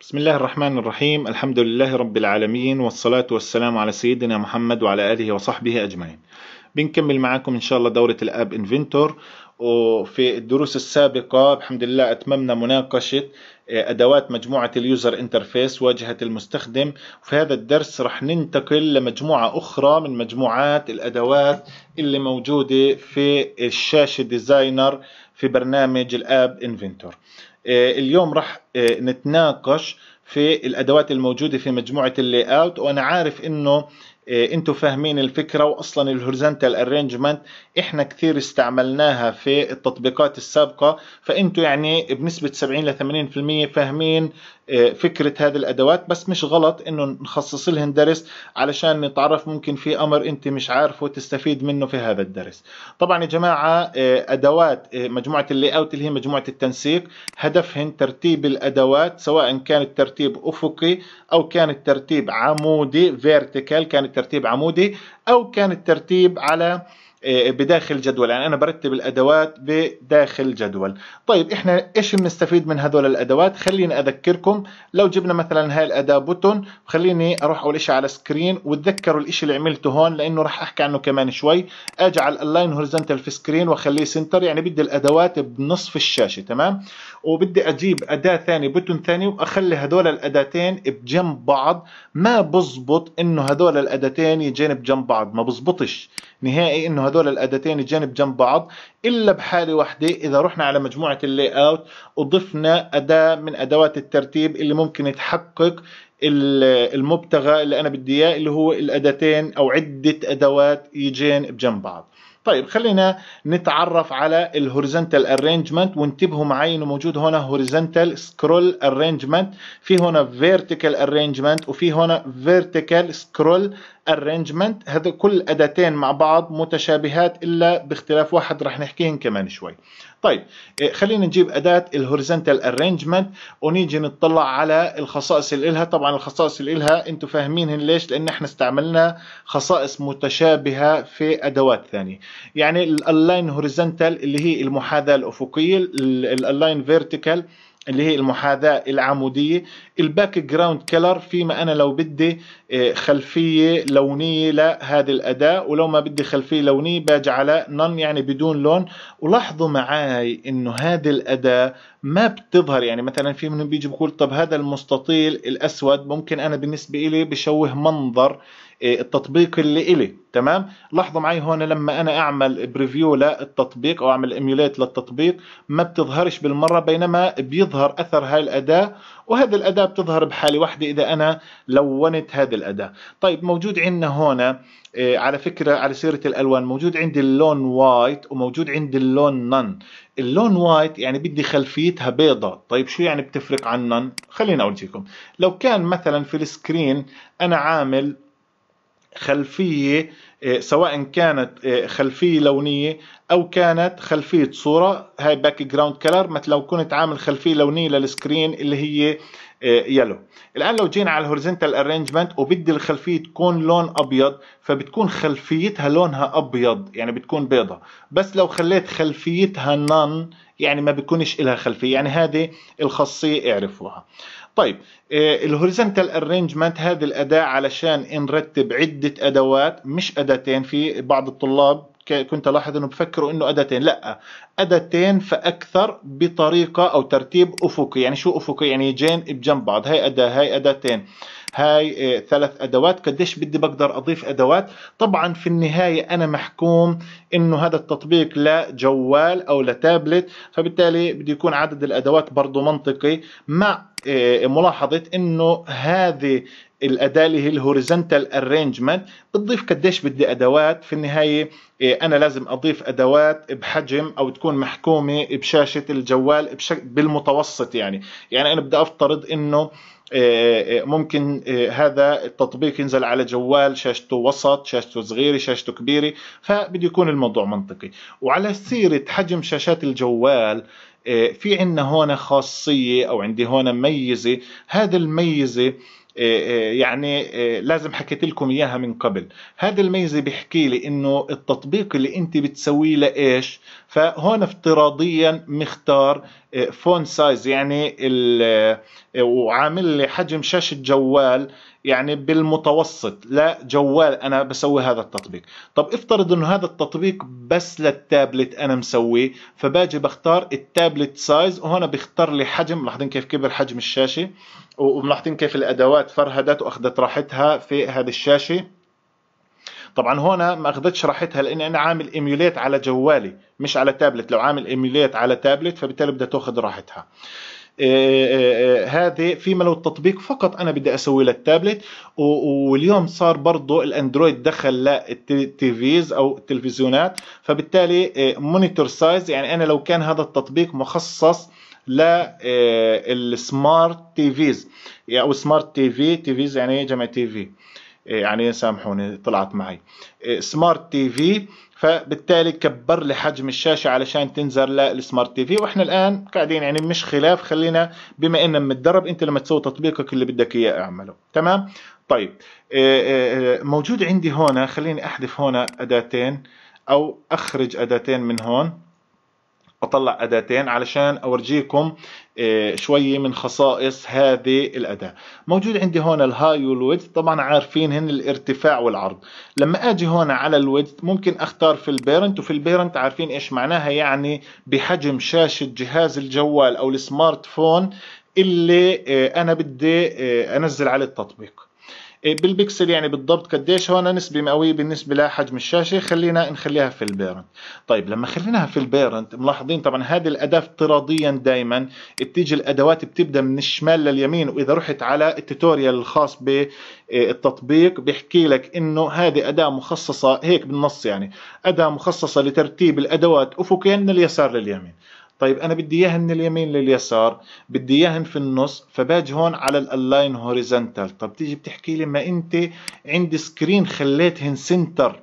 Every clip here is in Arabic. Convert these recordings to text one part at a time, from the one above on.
بسم الله الرحمن الرحيم الحمد لله رب العالمين والصلاة والسلام على سيدنا محمد وعلى آله وصحبه أجمعين بنكمل معكم إن شاء الله دورة الآب إنفنتور وفي الدروس السابقة الحمد لله أتممنا مناقشة أدوات مجموعة اليوزر انترفيس واجهة المستخدم وفي هذا الدرس رح ننتقل لمجموعة أخرى من مجموعات الأدوات اللي موجودة في الشاشة ديزاينر في برنامج الآب إنفنتور آه، اليوم راح آه، نتناقش في الادوات الموجوده في مجموعه اللي اوت وانا عارف انه إيه، انتم فاهمين الفكره واصلا الهوريزونتال ارينجمنت احنا كثير استعملناها في التطبيقات السابقه فانتم يعني بنسبه 70 ل 80% فاهمين إيه، فكره هذه الادوات بس مش غلط انه نخصص لهم درس علشان نتعرف ممكن في امر انت مش عارفه وتستفيد منه في هذا الدرس طبعا يا جماعه إيه، ادوات مجموعه اللي اوت اللي هي مجموعه التنسيق هدفهن ترتيب الادوات سواء كان الترتيب افقي او كان الترتيب عمودي فيرتيكال كانت ترتيب عمودي أو كان الترتيب على إيه، إيه، بداخل جدول يعني أنا برتب الأدوات بداخل جدول طيب إحنا إيش بنستفيد من هذول الأدوات خليني أذكركم لو جبنا مثلا هاي الأداة بوتون خليني أروح أول شيء على سكرين وتذكروا الإشي اللي عملته هون لأنه راح أحكي عنه كمان شوي أجي على اللاين هوريزونتال في سكرين وأخليه سنتر يعني بدي الأدوات بنصف الشاشة تمام وبدي أجيب أداة ثانية بوتون ثاني وأخلي هذول الأداتين بجنب بعض ما بزبط إنه هذول الأداتين يجين بجنب بعض ما بزبطش نهائي إنه هذول الاداتين جنب جنب بعض الا بحاله واحده اذا رحنا على مجموعه اللي اوت وضفنا اداه من ادوات الترتيب اللي ممكن تحقق المبتغى اللي انا بدي اياه اللي هو الاداتين او عده ادوات يجين بجنب بعض طيب خلينا نتعرف على الهوريزونتال ارينجمنت وانتبهوا معي انه موجود هنا هوريزونتال سكرول ارينجمنت في هنا فيرتيكال ارينجمنت وفي هنا فيرتيكال سكرول ارينجمنت هذا كل اداتين مع بعض متشابهات الا باختلاف واحد رح نحكيهن كمان شوي طيب إيه، خلينا نجيب اداه الهوريزونتال ارينجمنت ونيجي نطلع على الخصائص اللي لها طبعا الخصائص اللي لها انتم فاهمينهن ليش لان احنا استعملنا خصائص متشابهه في ادوات ثانيه يعني الالاين هوريزونتال اللي هي المحاذاه الافقيه الالاين فيرتيكال اللي هي المحاذاة العمودية الباك جراوند كلر فيما أنا لو بدي آه، خلفية لونية لهذه الأداة ولو ما بدي خلفية لونية باجي على نن يعني بدون لون ولاحظوا معي إنه هذه الأداة ما بتظهر يعني مثلا في منهم بيجي بقول طب هذا المستطيل الاسود ممكن انا بالنسبه إلي بشوه منظر إيه، التطبيق اللي إلي تمام لاحظوا معي هون لما انا اعمل بريفيو للتطبيق او اعمل ايميوليت للتطبيق ما بتظهرش بالمره بينما بيظهر اثر هاي الاداه وهذه الاداه بتظهر بحاله واحده اذا انا لونت هذه الاداه طيب موجود عندنا هون إيه، على فكره على سيره الالوان موجود عندي اللون وايت وموجود عندي اللون نن اللون وايت يعني بدي خلفيتها بيضة طيب شو يعني بتفرق عنن خليني اورجيكم لو كان مثلا في السكرين انا عامل خلفيه آه، سواء كانت آه، خلفيه لونيه او كانت خلفيه صوره هاي باك جراوند كلر مثل لو كنت عامل خلفيه لونيه للسكرين اللي هي يلو آه، الان لو جينا على الهوريزنتال ارينجمنت وبدي الخلفيه تكون لون ابيض فبتكون خلفيتها لونها ابيض يعني بتكون بيضة بس لو خليت خلفيتها نان يعني ما بيكونش إلها خلفيه يعني هذه الخاصيه اعرفوها طيب آه، الهوريزنتال ارينجمنت هذه الاداه علشان نرتب عده ادوات مش اداتين في بعض الطلاب كنت الاحظ انه بفكروا انه ادتين لا ادتين فاكثر بطريقه او ترتيب افقي يعني شو افقي يعني جين بجنب بعض هاي اداه هاي اداتين هاي آه، ثلاث ادوات قديش بدي بقدر اضيف ادوات طبعا في النهايه انا محكوم انه هذا التطبيق لجوال او لتابلت فبالتالي بده يكون عدد الادوات برضه منطقي مع آه، ملاحظه انه هذه الاداه اللي هي الهوريزونتال ارينجمنت بتضيف قديش بدي ادوات في النهايه إيه، انا لازم اضيف ادوات بحجم او تكون محكومه بشاشه الجوال بالمتوسط يعني يعني انا بدي افترض انه إيه، إيه، ممكن هذا التطبيق ينزل على جوال شاشته وسط شاشته صغيرة شاشته كبيرة فبده يكون الموضوع منطقي وعلى سيرة حجم شاشات الجوال في عندنا هون خاصية أو عندي هون ميزة هذا الميزة إيه، إيه، يعني إيه، لازم حكيت لكم اياها من قبل هذا الميزه بيحكي لي انه التطبيق اللي انت بتسويه لايش فهون افتراضيا مختار فون سايز يعني وعامل لي حجم شاشه جوال يعني بالمتوسط لا جوال انا بسوي هذا التطبيق طب افترض انه هذا التطبيق بس للتابلت انا مسويه فباجي بختار التابلت سايز وهنا بيختار لي حجم لاحظين كيف كبر حجم الشاشه وملاحظين كيف الادوات فرهدت واخذت راحتها في هذه الشاشه طبعا هنا ما اخذتش راحتها لان انا عامل ايميوليت على جوالي مش على تابلت لو عامل ايميوليت على تابلت فبالتالي بدها تاخذ راحتها إيه، إيه، إيه، هذه فيما لو التطبيق فقط انا بدي اسوي للتابلت واليوم صار برضه الاندرويد دخل للتلفيز او التلفزيونات فبالتالي مونيتور سايز يعني انا لو كان هذا التطبيق مخصص للسمارت تيفيز او سمارت تي في تيفيز يعني جمع تي في إيه، يعني سامحوني طلعت معي سمارت تي في فبالتالي كبر لي حجم الشاشه علشان تنزل للسمارت تي في واحنا الان قاعدين يعني مش خلاف خلينا بما ان متدرب انت لما تسوي تطبيقك اللي بدك اياه اعمله تمام طيب إيه، إيه، موجود عندي هنا خليني احذف هنا اداتين او اخرج اداتين من هون اطلع اداتين علشان اورجيكم إيه، شوية من خصائص هذه الأداة موجود عندي هون الهاي والويدث طبعا عارفين هن الارتفاع والعرض لما أجي هون على الويدث ممكن أختار في البيرنت وفي البيرنت عارفين إيش معناها يعني بحجم شاشة جهاز الجوال أو السمارت فون اللي إيه، أنا بدي إيه، أنزل عليه التطبيق إيه، بالبكسل يعني بالضبط قديش هون نسبه مئويه بالنسبه لحجم الشاشه خلينا نخليها في البيرنت طيب لما خليناها في البيرنت ملاحظين طبعا هذه الاداه افتراضيا دائما بتيجي الادوات بتبدا من الشمال لليمين واذا رحت على التوتوريال الخاص بالتطبيق بيحكي لك انه هذه اداه مخصصه هيك بالنص يعني اداه مخصصه لترتيب الادوات افقيا من اليسار لليمين طيب انا بدي اياهن من اليمين لليسار بدي اياهن في النص فباجي هون على الالاين هوريزونتال طب تيجي بتحكي لي ما انت عندي سكرين خليتهن سنتر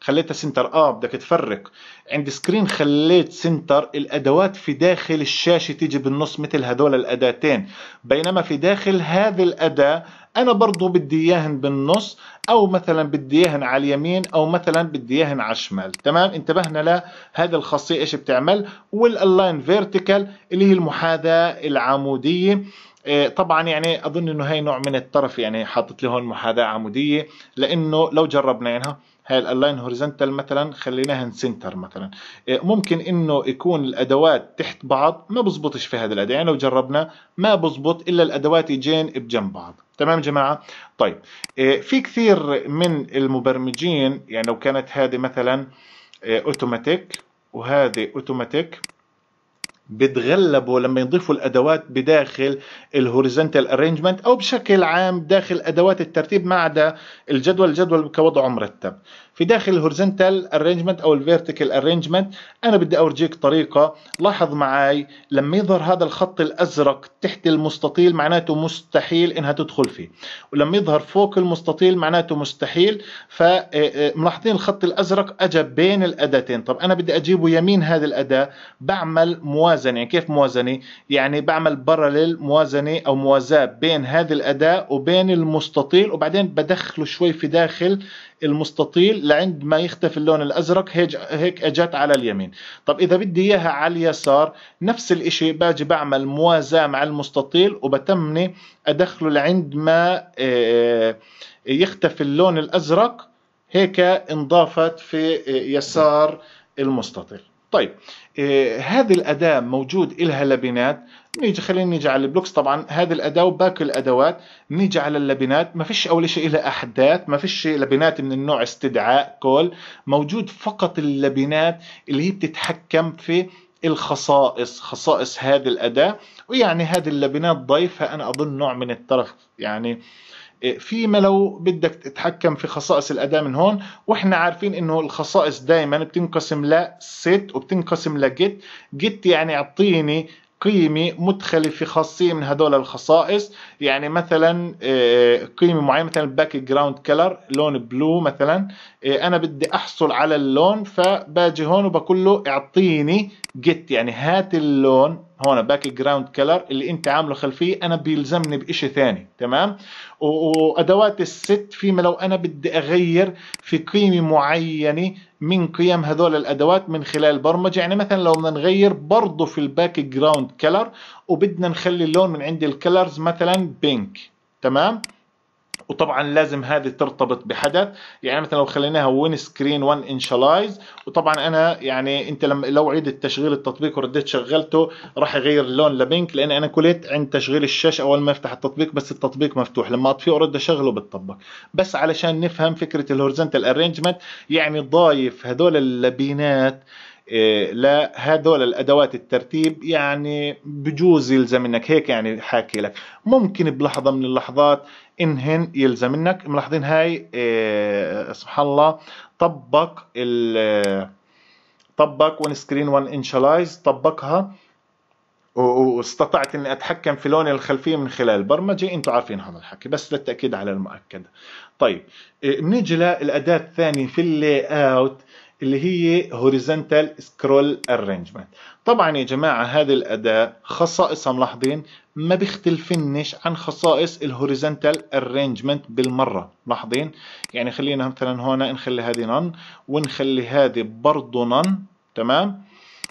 خليتها سنتر اه بدك تفرق عند سكرين خليت سنتر الادوات في داخل الشاشه تيجي بالنص مثل هذول الاداتين بينما في داخل هذه الاداه انا برضه بدي اياهن بالنص او مثلا بدي اياهن على اليمين او مثلا بدي اياهن على الشمال تمام انتبهنا لهذه الخاصيه ايش بتعمل والالاين فيرتيكال اللي هي المحاذاه العموديه آه، طبعا يعني اظن انه هي نوع من الطرف يعني حاطط لي هون محاذاه عموديه لانه لو جربنا يعني هاي الالاين هوريزنتال مثلا خليناها سنتر مثلا إيه، ممكن انه يكون الادوات تحت بعض ما بزبطش في هذا الاداء يعني لو جربنا ما بزبط الا الادوات يجين بجنب بعض تمام جماعه طيب إيه، في كثير من المبرمجين يعني لو كانت هذه مثلا اوتوماتيك وهذه اوتوماتيك بتغلبوا لما يضيفوا الادوات بداخل الهوريزونتال ارينجمنت او بشكل عام داخل ادوات الترتيب ما عدا الجدول الجدول كوضعه مرتب في داخل الهوريزونتال ارينجمنت او الفيرتيكال ارينجمنت انا بدي اورجيك طريقه لاحظ معي لما يظهر هذا الخط الازرق تحت المستطيل معناته مستحيل انها تدخل فيه ولما يظهر فوق المستطيل معناته مستحيل فملاحظين آه، آه، الخط الازرق اجى بين الاداتين طب انا بدي اجيبه يمين هذه الاداه بعمل مواجهه موازنه يعني كيف موازنه يعني بعمل بارلل موازنه او موازاه بين هذا الاداء وبين المستطيل وبعدين بدخله شوي في داخل المستطيل لعند ما يختفي اللون الازرق هيك هيك اجت على اليمين طب اذا بدي اياها على اليسار نفس الاشي باجي بعمل موازاه مع المستطيل وبتمني ادخله لعند ما آه، آه، يختفي اللون الازرق هيك انضافت في آه، يسار المستطيل طيب إيه هذه الأداة موجود إلها لبنات نيجي خلينا نيجي على البلوكس طبعا هذه الأداة وباقي الأدوات نيجي على اللبنات ما فيش أول شيء إلها أحداث ما فيش لبنات من النوع استدعاء كل موجود فقط اللبنات اللي هي بتتحكم في الخصائص خصائص هذه الأداة ويعني هذه اللبنات ضيفها أنا أظن نوع من الترف يعني فيما لو بدك تتحكم في خصائص الأداة من هون وإحنا عارفين إنه الخصائص دائما بتنقسم ل set وبتنقسم get get يعني أعطيني قيمة مدخلة في خاصية من هدول الخصائص يعني مثلا آه، قيمة معينة مثلا background color لون بلو مثلا إيه، انا بدي احصل على اللون فباجي هون وبقول له اعطيني جيت يعني هات اللون هون باك جراوند كلر اللي انت عامله خلفيه انا بيلزمني بشيء ثاني تمام وادوات الست فيما لو انا بدي اغير في قيمه معينه من قيم هذول الادوات من خلال برمجه يعني مثلا لو بدنا نغير برضه في الباك جراوند كلر وبدنا نخلي اللون من عند الكلرز مثلا بينك تمام وطبعا لازم هذه ترتبط بحدث يعني مثلا لو خليناها وين سكرين 1 انشلايز وطبعا انا يعني انت لما لو عيد التشغيل التطبيق ورديت شغلته راح يغير اللون لبينك لان انا كليت عند تشغيل الشاشه اول ما افتح التطبيق بس التطبيق مفتوح لما اطفيه ورد اشغله بتطبق بس علشان نفهم فكره الهورزنتال ارينجمنت يعني ضايف هذول اللبينات إيه، لهذول الادوات الترتيب يعني بجوز يلزم انك هيك يعني حاكي لك ممكن بلحظه من اللحظات انهن يلزم انك ملاحظين هاي إيه، سبحان الله طبق ال طبق وان سكرين وان انشلايز طبقها واستطعت اني اتحكم في لون الخلفيه من خلال البرمجه انتم عارفين هذا الحكي بس للتاكيد على المؤكد طيب إيه، بنيجي للاداه الثانيه في اللي اوت اللي هي horizontal scroll arrangement طبعا يا جماعة هذه الأداة خصائصها ملاحظين ما بيختلفنش عن خصائص الهوريزنتال arrangement بالمرة ملاحظين يعني خلينا مثلا هون نخلي هذه نون ونخلي هذه برضه نون تمام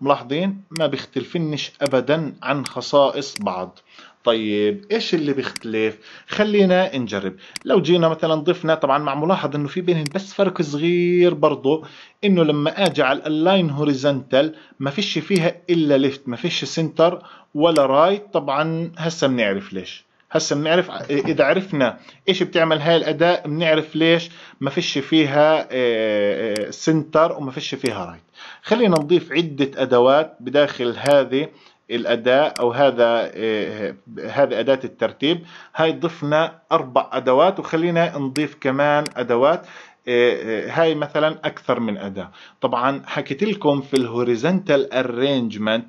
ملاحظين ما بيختلفنش أبدا عن خصائص بعض طيب ايش اللي بيختلف خلينا نجرب لو جينا مثلا ضفنا طبعا مع ملاحظ انه في بينهم بس فرق صغير برضه انه لما اجي على اللاين هوريزنتال ما فيش فيها الا ليفت ما فيش سنتر ولا رايت right. طبعا هسه بنعرف ليش هسه بنعرف اذا عرفنا ايش بتعمل هاي الاداء بنعرف ليش ما فيش فيها آه، آه، سنتر وما فيش فيها رايت right. خلينا نضيف عده ادوات بداخل هذه الاداء او هذا آه، هذه اداه الترتيب هاي ضفنا اربع ادوات وخلينا نضيف كمان ادوات آه، آه، هاي مثلا اكثر من اداه طبعا حكيت لكم في الهوريزونتال ارينجمنت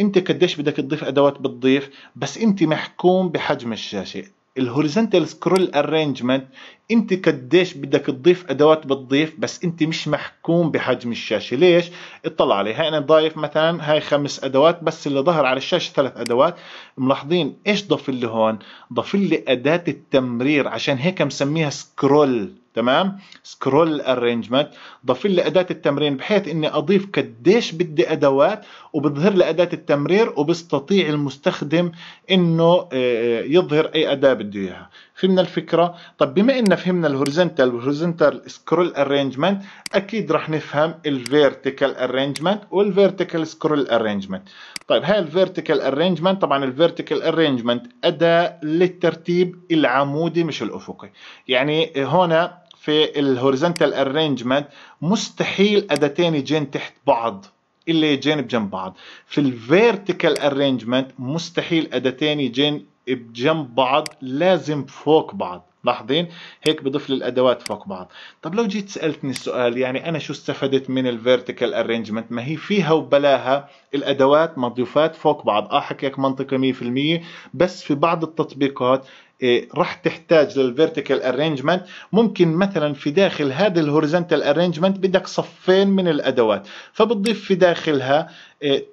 انت قديش بدك تضيف ادوات بتضيف بس انت محكوم بحجم الشاشه الهوريزونتال سكرول ارينجمنت انت قديش بدك تضيف ادوات بتضيف بس انت مش محكوم بحجم الشاشه ليش اطلع عليها انا ضايف مثلا هاي خمس ادوات بس اللي ظهر على الشاشه ثلاث ادوات ملاحظين ايش ضف اللي هون ضف لي اداه التمرير عشان هيك مسميها سكرول تمام سكرول ارينجمنت ضف لي اداه التمرين بحيث اني اضيف قديش بدي ادوات وبظهر لي اداه التمرير وبستطيع المستخدم انه آه، آه، يظهر اي اداه بده اياها فهمنا الفكره طب بما ان فهمنا الهوريزونتال والهوريزونتال سكرول ارينجمنت اكيد رح نفهم الفيرتيكال ارينجمنت والفيرتيكال سكرول ارينجمنت طيب هاي الفيرتيكال ارينجمنت طبعا الفيرتيكال ارينجمنت اداه للترتيب العمودي مش الافقي يعني هنا في الهوريزونتال ارينجمنت مستحيل ادتين يجين تحت بعض الا يجين بجنب بعض في الفيرتيكال ارينجمنت مستحيل ادتين يجين بجنب بعض لازم فوق بعض لاحظين هيك بضيف لي الادوات فوق بعض طب لو جيت سالتني السؤال يعني انا شو استفدت من الفيرتيكال ارينجمنت ما هي فيها وبلاها الادوات مضيوفات فوق بعض اه حكيك منطقي 100% بس في بعض التطبيقات إيه، راح تحتاج للفيرتيكال ارينجمنت ممكن مثلا في داخل هذا الهوريزونتال ارينجمنت بدك صفين من الادوات فبتضيف في داخلها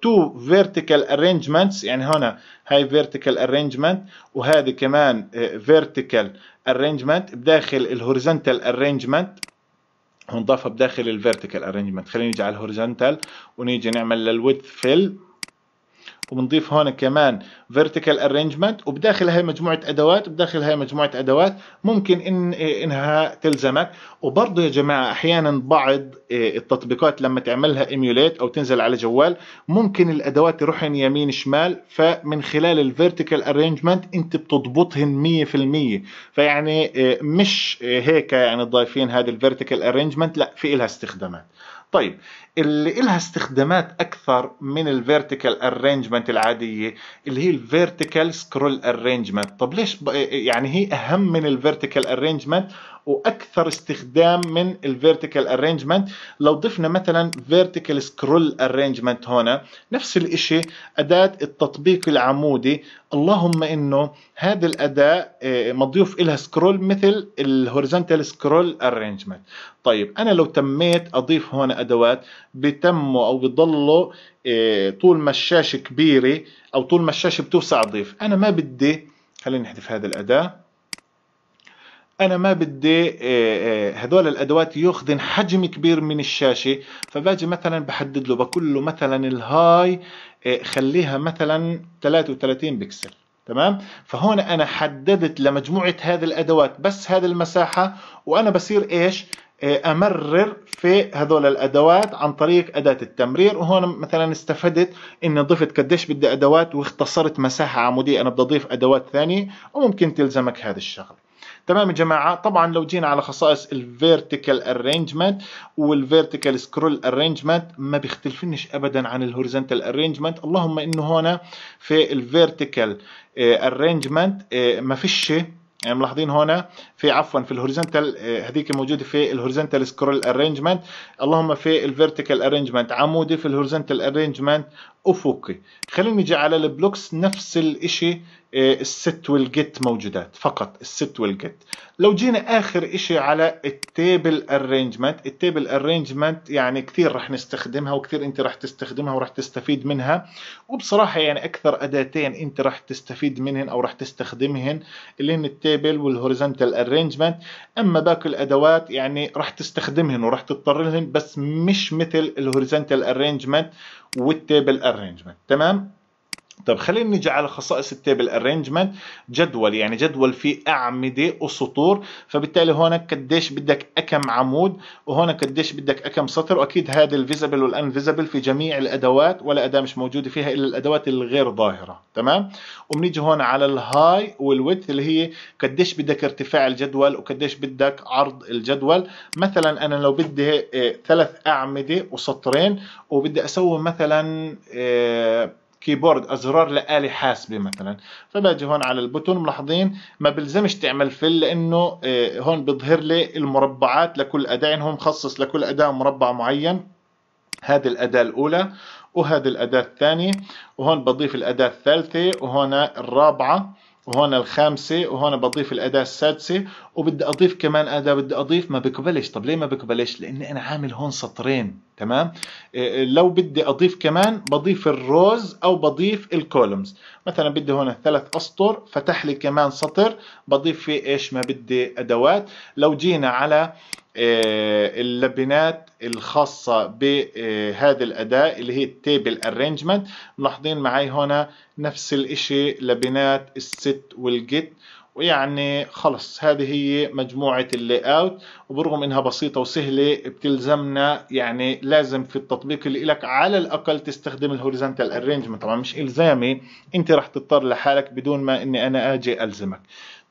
تو فيرتيكال ارينجمنتس يعني هنا هاي فيرتيكال ارينجمنت وهذه كمان فيرتيكال إيه، ارينجمنت بداخل الهوريزونتال ارينجمنت ونضافها بداخل الفيرتيكال ارينجمنت خلينا نيجي على الهوريزونتال ونيجي نعمل للويدث فيل وبنضيف هون كمان vertical arrangement وبداخل هاي مجموعة أدوات وبداخل هاي مجموعة أدوات ممكن إن إنها تلزمك وبرضه يا جماعة أحيانا بعض إيه، التطبيقات لما تعملها emulate أو تنزل على جوال ممكن الأدوات يروحن يمين شمال فمن خلال الفيرتيكال arrangement أنت بتضبطهن 100% فيعني إيه، مش إيه، هيك يعني ضايفين هذا الفيرتيكال arrangement لا في إلها استخدامات طيب اللي إلها استخدامات أكثر من الفيرتيكال أرينجمنت العادية اللي هي الفيرتيكال سكرول أرينجمنت طب ليش يعني هي أهم من الفيرتيكال أرينجمنت واكثر استخدام من الفيرتيكال ارينجمنت لو ضفنا مثلا فيرتيكال سكرول ارينجمنت هنا نفس الشيء اداه التطبيق العمودي اللهم انه هذا الاداه آه، مضيوف إلها سكرول مثل الهوريزونتال سكرول ارينجمنت طيب انا لو تميت اضيف هون ادوات بتمه او بضله آه، طول ما الشاشه كبيره او طول ما الشاشه بتوسع ضيف انا ما بدي خلينا نحذف هذا الاداه انا ما بدي هذول آه، آه، الادوات ياخذن حجم كبير من الشاشه فباجي مثلا بحدد له بقول له مثلا الهاي خليها مثلا 33 بكسل تمام فهون انا حددت لمجموعه هذه الادوات بس هذه المساحه وانا بصير ايش آه، امرر في هذول الادوات عن طريق اداه التمرير وهون مثلا استفدت اني ضفت قديش بدي ادوات واختصرت مساحه عموديه انا بدي اضيف ادوات ثانيه وممكن تلزمك هذا الشغل تمام يا جماعه طبعا لو جينا على خصائص الفيرتيكال ارينجمنت والفيرتيكال سكرول ارينجمنت ما بيختلفنش ابدا عن الهوريزونتال ارينجمنت اللهم انه هنا في الفيرتيكال ارينجمنت آه، آه، ما فيش يعني ملاحظين هنا في عفوا في الهوريزونتال آه، هذيك موجوده في الهوريزونتال سكرول ارينجمنت اللهم في الفيرتيكال ارينجمنت عمودي في الهوريزونتال ارينجمنت افقي خليني نيجي على البلوكس نفس الشيء إيه، الست والجيت موجودات فقط الست والجيت لو جينا اخر اشي على التيبل ارينجمنت التيبل ارينجمنت يعني كثير رح نستخدمها وكثير انت رح تستخدمها ورح تستفيد منها وبصراحة يعني اكثر اداتين انت رح تستفيد منهن او رح تستخدمهن اللي هن التيبل والهوريزونتال ارينجمنت اما باقي الادوات يعني رح تستخدمهن ورح تضطر لهن بس مش مثل الهوريزونتال ارينجمنت والتيبل ارينجمنت تمام طب خلينا نيجي على خصائص التيبل ارينجمنت جدول يعني جدول فيه اعمده وسطور فبالتالي هون قديش بدك اكم عمود وهون قديش بدك اكم سطر واكيد هذا الفيزبل والانفيزبل في جميع الادوات ولا اداه مش موجوده فيها الا الادوات الغير ظاهره تمام وبنيجي هون على الهاي والويدث اللي هي قديش بدك ارتفاع الجدول وقديش بدك عرض الجدول مثلا انا لو بدي آه، ثلاث اعمده وسطرين وبدي اسوي مثلا آه، كيبورد ازرار لآلة حاسبة مثلا فباجي هون على البوتون ملاحظين ما بلزمش تعمل فل لانه آه، هون بيظهر لي المربعات لكل اداة هم مخصص لكل اداة مربع معين هذه الاداة الاولى وهذه الاداة الثانية وهون بضيف الاداة الثالثة وهنا الرابعة وهنا الخامسة وهنا بضيف الأداة السادسة وبدي اضيف كمان اذا بدي اضيف ما بقبلش طب ليه ما بقبلش لاني انا عامل هون سطرين تمام إيه، إيه، لو بدي اضيف كمان بضيف الروز او بضيف الكولومز مثلا بدي هون ثلاث اسطر فتح لي كمان سطر بضيف فيه ايش ما بدي ادوات لو جينا على إيه، اللبنات الخاصة بهذا الأداة اللي هي التيبل أرينجمنت ملاحظين معي هنا نفس الإشي لبنات الست والجت ويعني خلص هذه هي مجموعة اللي اوت وبرغم انها بسيطة وسهلة بتلزمنا يعني لازم في التطبيق اللي لك على الاقل تستخدم الهوريزونتال ارينجمنت طبعا مش الزامي انت رح تضطر لحالك بدون ما اني انا اجي الزمك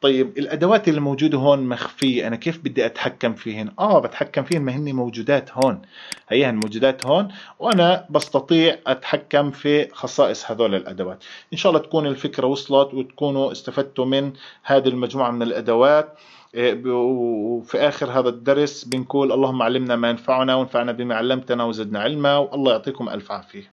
طيب الادوات اللي موجوده هون مخفيه انا كيف بدي اتحكم فيهن اه بتحكم فيهن ما هن موجودات هون هيهن موجودات هون وانا بستطيع اتحكم في خصائص هذول الادوات ان شاء الله تكون الفكره وصلت وتكونوا استفدتوا من هذه المجموعه من الادوات إيه، وفي اخر هذا الدرس بنقول اللهم علمنا ما ينفعنا وانفعنا بما علمتنا وزدنا علما والله يعطيكم الف عافيه